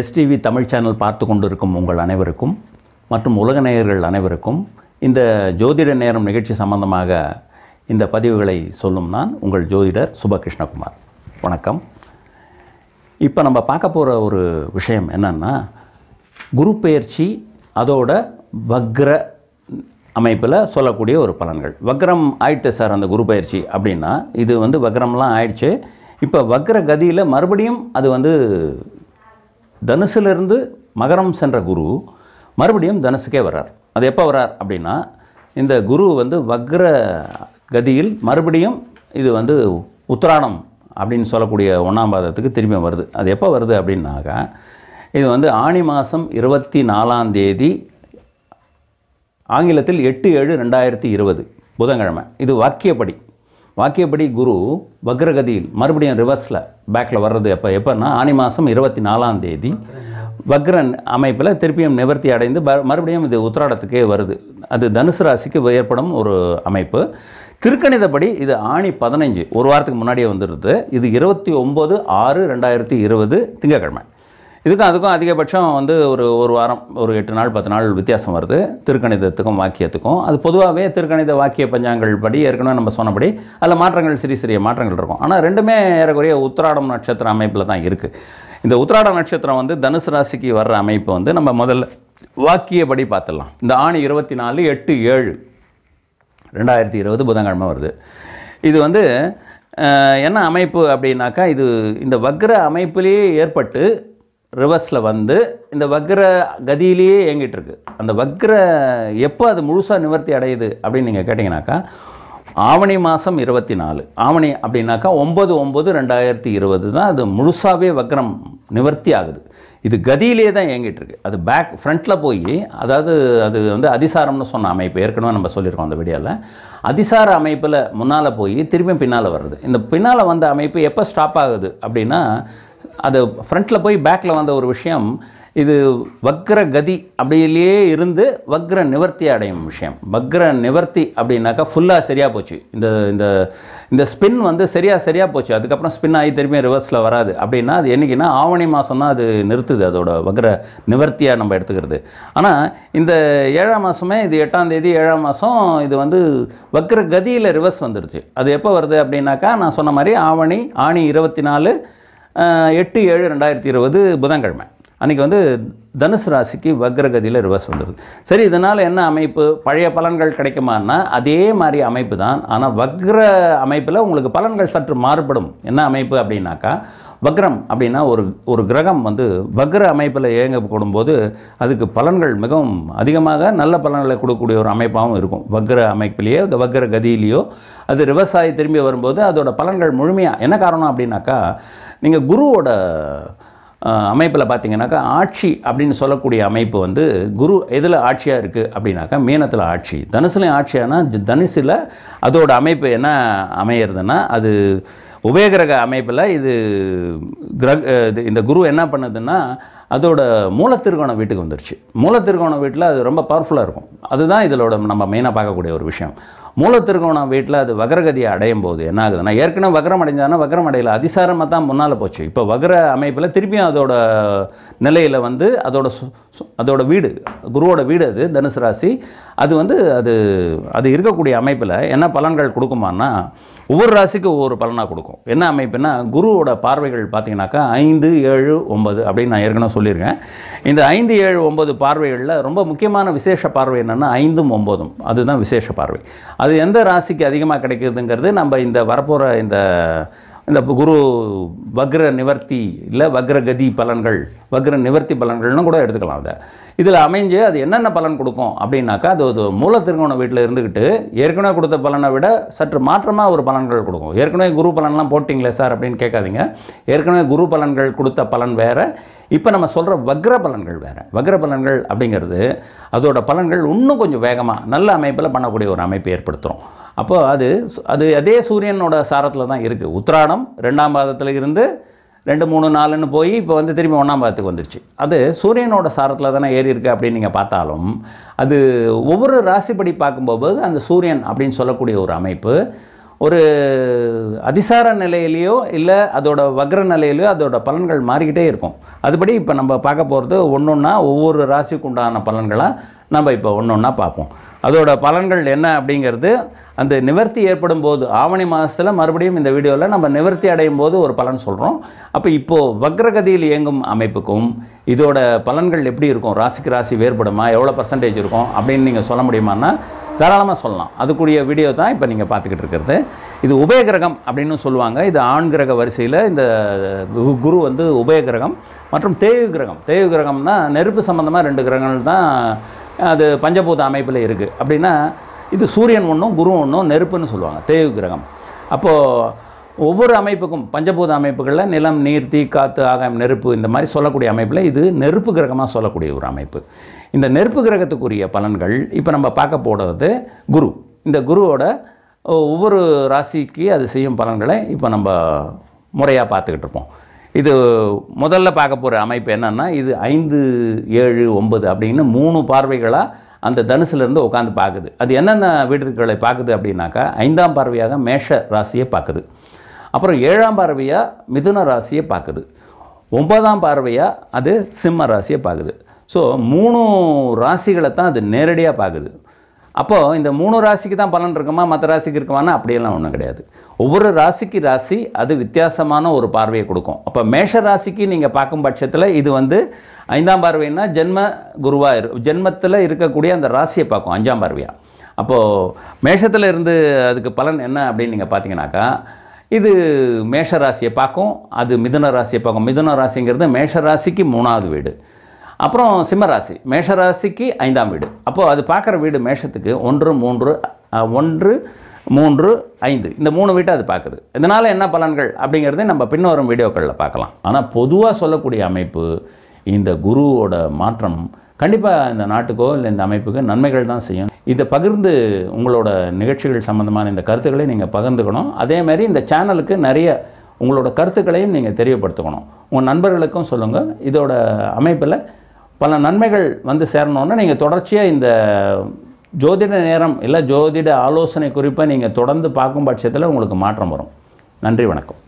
STV Tamil channel பார்த்து கொண்டிருக்கும் உங்கள் அனைவருக்கும் மற்றும் உலக நேயர்கள் அனைவருக்கும் இந்த ஜோதிட நேரம் நிகழ்ச்சி சம்பந்தமாக இந்த பதிவுகளை சொல்லும் நான் உங்கள் ஜோதிடர் சுபகிருஷ்ணகுமார் வணக்கம் இப்போ நம்ம பார்க்க போகிற ஒரு விஷயம் என்னென்னா குரு பயிற்சி அதோட வக்ர அமைப்பில் சொல்லக்கூடிய ஒரு பலன்கள் வக்ரம் ஆயிடுச்சு சார் அந்த குரு பயிற்சி அப்படின்னா இது வந்து வக்ரம்லாம் ஆயிடுச்சு இப்போ வக்ர கதியில் மறுபடியும் அது வந்து தனுசிலிருந்து மகரம் சென்ற குரு மறுபடியும் தனுசுக்கே வர்றார் அது எப்போ வர்றார் அப்படின்னா இந்த குரு வந்து வக்ர கதியில் மறுபடியும் இது வந்து உத்திராணம் அப்படின்னு சொல்லக்கூடிய ஒன்றாம் பாதத்துக்கு திரும்பி வருது அது எப்போ வருது அப்படின்னாக்கா இது வந்து ஆணி மாதம் இருபத்தி நாலாம் தேதி ஆங்கிலத்தில் எட்டு ஏழு ரெண்டாயிரத்தி இருபது புதன்கிழமை இது வாக்கியப்படி வாக்கியப்படி குரு வக்ரகதியில் மறுபடியும் ரிவர்ஸில் பேக்கில் வர்றது எப்போ எப்போன்னா ஆனி மாதம் இருபத்தி நாலாம் தேதி வக்ரன் அமைப்பில் திருப்பியும் நிவர்த்தி அடைந்து மறுபடியும் இது உத்திராடத்துக்கே வருது அது தனுசு ராசிக்கு ஏற்படும் ஒரு அமைப்பு திருக்கணிதப்படி இது ஆணி பதினஞ்சு ஒரு வாரத்துக்கு முன்னாடியே வந்துடுது இது இருபத்தி ஒம்பது ஆறு ரெண்டாயிரத்தி இருபது திங்கக்கிழமை இதுக்கும் அதுக்கும் அதிகபட்சம் வந்து ஒரு ஒரு வாரம் ஒரு எட்டு நாள் பத்து நாள் வித்தியாசம் வருது திருக்கணிதத்துக்கும் வாக்கியத்துக்கும் அது பொதுவாகவே திருக்கணித வாக்கிய பஞ்சாங்கள் படி ஏற்கனவே நம்ம சொன்னபடி அதில் மாற்றங்கள் சிறிய சிறிய மாற்றங்கள் இருக்கும் ஆனால் ரெண்டுமே ஏறக்குறைய உத்திராடம் நட்சத்திர அமைப்பில் தான் இருக்குது இந்த உத்திராடம் நட்சத்திரம் வந்து தனுசு ராசிக்கு வர்ற அமைப்பு வந்து நம்ம முதல்ல வாக்கியப்படி பார்த்துடலாம் இந்த ஆணி இருபத்தி நாலு எட்டு ஏழு ரெண்டாயிரத்தி இருபது புதன்கிழமை வருது இது வந்து என்ன அமைப்பு அப்படின்னாக்கா இது இந்த வக்ர அமைப்புலேயே ஏற்பட்டு ரிவர்ஸில் வந்து இந்த வக்ர கதியிலேயே இயங்கிட்டுருக்கு அந்த வக்ர எப்போ அது முழுசாக நிவர்த்தி அடையுது அப்படின்னு நீங்கள் கேட்டிங்கனாக்கா ஆவணி மாதம் இருபத்தி நாலு ஆவணி அப்படின்னாக்கா ஒம்பது ஒம்பது ரெண்டாயிரத்தி இருபது தான் அது முழுசாகவே வக்ரம் நிவர்த்தி ஆகுது இது கதியிலே தான் இயங்கிட்டு இருக்கு அது பேக் ஃப்ரண்ட்டில் போய் அதாவது அது வந்து அதிசாரம்னு சொன்ன அமைப்பு ஏற்கனவே நம்ம சொல்லியிருக்கோம் அந்த வீடியோவில் அதிசார அமைப்பில் முன்னால் போய் திரும்பியும் பின்னால் வருது இந்த பின்னால் வந்த அமைப்பு எப்போ ஸ்டாப் ஆகுது அப்படின்னா அது ஃப்ரண்ட்டில் போய் பேக்கில் வந்த ஒரு விஷயம் இது வக்ர கதி அப்படியிலேயே இருந்து வக்ர நிவர்த்தி அடையும் விஷயம் வக்ர நிவர்த்தி அப்படின்னாக்கா ஃபுல்லாக சரியாக போச்சு இந்த இந்த இந்த ஸ்பின் வந்து சரியாக சரியாக போச்சு அதுக்கப்புறம் ஸ்பின் ஆகி திரும்பி ரிவர்ஸில் வராது அப்படின்னா அது என்றைக்குன்னா ஆவணி மாதம் தான் அது நிறுத்துது அதோட வக்ர நிவர்த்தியாக நம்ம எடுத்துக்கிறது ஆனால் இந்த ஏழாம் மாதமே இது எட்டாம் தேதி ஏழாம் மாதம் இது வந்து வக்ர கதியில் ரிவர்ஸ் வந்துடுச்சு அது எப்போ வருது அப்படின்னாக்கா நான் சொன்ன மாதிரி ஆவணி ஆணி இருபத்தி நாலு எட்டு ஏழு ரெண்டாயிரத்தி இருபது புதன்கிழமை அன்றைக்கி வந்து தனுசு ராசிக்கு வக்ரகதியில் ரிவர்ஸ் வந்துடுது சரி இதனால் என்ன அமைப்பு பழைய பலன்கள் கிடைக்குமான்னா அதே மாதிரி அமைப்பு தான் ஆனால் வக்ர அமைப்பில் உங்களுக்கு பலன்கள் சற்று மாறுபடும் என்ன அமைப்பு அப்படின்னாக்கா வக்ரம் அப்படின்னா ஒரு ஒரு கிரகம் வந்து வக்ர அமைப்பில் இயங்க போது அதுக்கு பலன்கள் மிகவும் அதிகமாக நல்ல பலன்களை கொடுக்கக்கூடிய ஒரு அமைப்பாகவும் இருக்கும் வக்ர அமைப்பிலேயோ வக்ர கதியிலேயோ அது விவசாயி திரும்பி வரும்போது அதோட பலன்கள் முழுமையாக என்ன காரணம் அப்படின்னாக்கா நீங்கள் குருவோட அமைப்பில் பார்த்தீங்கன்னாக்கா ஆட்சி அப்படின்னு சொல்லக்கூடிய அமைப்பு வந்து குரு எதில் ஆட்சியாக இருக்குது அப்படின்னாக்கா மீனத்தில் ஆட்சி தனுசுலையும் ஆட்சியானால் தனுசில் அதோட அமைப்பு என்ன அமையிறதுனா அது உபயகிரக அமைப்பில் இது கிரக இந்த குரு என்ன பண்ணுதுன்னா அதோட மூலத்திருகோணம் வீட்டுக்கு வந்துருச்சு மூலத்திருகோணம் வீட்டில் அது ரொம்ப பவர்ஃபுல்லாக இருக்கும் அதுதான் இதிலோட நம்ம மெயினாக பார்க்கக்கூடிய ஒரு விஷயம் மூலத்திருக்கோணம் வீட்டில் அது வக்ரகதியை அடையும் போது என்ன ஆகுதுன்னா ஏற்கனவே வக்ரம் அடைஞ்சானா வக்ரம் அடையில அதிசாரமாக தான் முன்னால் போச்சு இப்போ வக்ர அமைப்பில் திருப்பியும் அதோட நிலையில் வந்து அதோட அதோட வீடு குருவோட வீடு அது தனுசு ராசி அது வந்து அது அது இருக்கக்கூடிய அமைப்பில் என்ன பலன்கள் கொடுக்குமான்னா ஒவ்வொரு ராசிக்கு ஒவ்வொரு பலனாக கொடுக்கும் என்ன அமைப்புனா குருவோட பார்வைகள் பார்த்தீங்கன்னாக்கா ஐந்து ஏழு ஒம்பது அப்படின்னு நான் ஏற்கனவே சொல்லியிருக்கேன் இந்த ஐந்து ஏழு ஒம்பது பார்வைகளில் ரொம்ப முக்கியமான விசேஷ பார்வை என்னென்னா ஐந்தும் ஒம்பதும் அதுதான் விசேஷ பார்வை அது எந்த ராசிக்கு அதிகமாக கிடைக்கிறதுங்கிறது நம்ம இந்த வரப்போகிற இந்த இந்த குரு வக்ர நிவர்த்தி இல்லை வக்ரகதி பலன்கள் வக்ர நிவர்த்தி பலன்கள்னு கூட எடுத்துக்கலாம் அதை இதில் அமைஞ்சு அது என்னென்ன பலன் கொடுக்கும் அப்படின்னாக்கா அது ஒரு மூல திருகோண வீட்டில் இருந்துக்கிட்டு ஏற்கனவே கொடுத்த பலனை விட சற்று மாற்றமாக ஒரு பலன்கள் கொடுக்கும் ஏற்கனவே குரு பலன்லாம் போட்டிங்களே சார் அப்படின்னு கேட்காதீங்க ஏற்கனவே குரு பலன்கள் கொடுத்த பலன் வேறு இப்போ நம்ம சொல்கிற வக்ர பலன்கள் வேறு வக்ர பலன்கள் அப்படிங்கிறது அதோட பலன்கள் இன்னும் கொஞ்சம் வேகமாக நல்ல அமைப்பில் பண்ணக்கூடிய ஒரு அமைப்பை ஏற்படுத்துகிறோம் அப்போது அது அது அதே சூரியனோட சாரத்தில் தான் இருக்குது உத்திராடம் ரெண்டாம் பாதத்தில் இருந்து ரெண்டு மூணு நாலுன்னு போய் இப்போ வந்து திரும்பி ஒன்றாம் பாதத்துக்கு வந்துருச்சு அது சூரியனோட சாரத்தில் தானே ஏறி இருக்குது அப்படின்னு நீங்கள் பார்த்தாலும் அது ஒவ்வொரு ராசிப்படி பார்க்கும்போது அந்த சூரியன் அப்படின்னு சொல்லக்கூடிய ஒரு அமைப்பு ஒரு அதிசார நிலையிலையோ இல்லை அதோட வக்ர நிலையிலையோ அதோட பலன்கள் மாறிக்கிட்டே இருக்கும் அதுபடி இப்போ நம்ம பார்க்க போகிறது ஒன்று ஒன்றா ஒவ்வொரு ராசிக்குண்டான பலன்களாக நம்ம இப்போ ஒன்று ஒன்றா பார்ப்போம் அதோட பலன்கள் என்ன அப்படிங்கிறது அந்த நிவர்த்தி ஏற்படும் போது ஆவணி மாதத்தில் மறுபடியும் இந்த வீடியோவில் நம்ம நிவர்த்தி அடையும் போது ஒரு பலன் சொல்கிறோம் அப்போ இப்போது வக்ரகதியில் இயங்கும் அமைப்புக்கும் இதோட பலன்கள் எப்படி இருக்கும் ராசிக்கு ராசி வேறுபடுமா எவ்வளோ பர்சன்டேஜ் இருக்கும் அப்படின்னு நீங்கள் சொல்ல முடியுமான்னா தாராளமாக சொல்லலாம் அதுக்குரிய வீடியோ தான் இப்போ நீங்கள் பார்த்துக்கிட்டு இருக்கிறது இது உபயகிரகம் அப்படின்னு சொல்லுவாங்க இது ஆண் கிரக வரிசையில் இந்த குரு வந்து உபயகிரகம் மற்றும் தேயு கிரகம் தேயு கிரகம்னா நெருப்பு சம்மந்தமாக ரெண்டு கிரகங்கள் தான் அது பஞ்சபூத அமைப்பில் இருக்குது அப்படின்னா இது சூரியன் ஒன்றும் குரு ஒன்றும் நெருப்புன்னு சொல்லுவாங்க தேவு கிரகம் அப்போது ஒவ்வொரு அமைப்புக்கும் பஞ்சபூத அமைப்புகளில் நிலம் நீர் தீ காற்று ஆகாயம் நெருப்பு இந்த மாதிரி சொல்லக்கூடிய அமைப்பில் இது நெருப்பு கிரகமாக சொல்லக்கூடிய ஒரு அமைப்பு இந்த நெருப்பு கிரகத்துக்குரிய பலன்கள் இப்போ நம்ம பார்க்க போடுறது குரு இந்த குருவோட ஒவ்வொரு ராசிக்கு அது செய்யும் பலன்களை இப்போ நம்ம முறையாக பார்த்துக்கிட்டு இருப்போம் இது முதல்ல பார்க்க போகிற அமைப்பு என்னென்னா இது ஐந்து ஏழு ஒம்பது அப்படின்னு மூணு பார்வைகளாக அந்த தனுசுலேருந்து உட்காந்து பார்க்குது அது என்னென்ன வீடுகளை பார்க்குது அப்படின்னாக்கா ஐந்தாம் பார்வையாக மேஷ ராசியை பார்க்குது அப்புறம் ஏழாம் பார்வையாக மிதுன ராசியை பார்க்குது ஒன்பதாம் பார்வையாக அது சிம்ம ராசியை பார்க்குது ஸோ மூணு ராசிகளை தான் அது நேரடியாக பார்க்குது அப்போது இந்த மூணு ராசிக்கு தான் பலன் இருக்குமா மற்ற ராசிக்கு இருக்குமானா அப்படியெல்லாம் ஒன்றும் கிடையாது ஒவ்வொரு ராசிக்கு ராசி அது வித்தியாசமான ஒரு பார்வையை கொடுக்கும் அப்போ மேஷ ராசிக்கு நீங்கள் பார்க்கும் பட்சத்தில் இது வந்து ஐந்தாம் பார்வைன்னா ஜென்ம குருவாக இரு ஜென்மத்தில் இருக்கக்கூடிய அந்த ராசியை பார்க்கும் அஞ்சாம் பார்வையாக அப்போது மேஷத்தில் இருந்து அதுக்கு பலன் என்ன அப்படின்னு நீங்கள் பார்த்தீங்கன்னாக்கா இது மேஷ ராசியை பார்க்கும் அது மிதுன ராசியை பார்க்கும் மிதுன ராசிங்கிறது மேஷ ராசிக்கு மூணாவது வீடு அப்புறம் சிம்ம மேஷ மேஷராசிக்கு ஐந்தாம் வீடு அப்போது அது பார்க்குற வீடு மேஷத்துக்கு ஒன்று மூன்று ஒன்று மூன்று ஐந்து இந்த மூணு வீட்டை அது பார்க்குது இதனால் என்ன பலன்கள் அப்படிங்கிறதே நம்ம பின்வரும் வீடியோக்களில் பார்க்கலாம் ஆனால் பொதுவாக சொல்லக்கூடிய அமைப்பு இந்த குருவோட மாற்றம் கண்டிப்பாக இந்த நாட்டுக்கோ இல்லை இந்த அமைப்புக்கு நன்மைகள் தான் செய்யும் இதை பகிர்ந்து உங்களோட நிகழ்ச்சிகள் சம்மந்தமான இந்த கருத்துக்களை நீங்கள் பகிர்ந்துக்கணும் அதேமாதிரி இந்த சேனலுக்கு நிறைய உங்களோட கருத்துக்களையும் நீங்கள் தெரியப்படுத்துக்கணும் உங்கள் நண்பர்களுக்கும் சொல்லுங்கள் இதோட அமைப்பில் பல நன்மைகள் வந்து சேரணுன்னா நீங்கள் தொடர்ச்சியாக இந்த ஜோதிட நேரம் இல்லை ஜோதிட ஆலோசனை குறிப்பாக நீங்கள் தொடர்ந்து பார்க்கும் பட்சத்தில் உங்களுக்கு மாற்றம் வரும் நன்றி வணக்கம்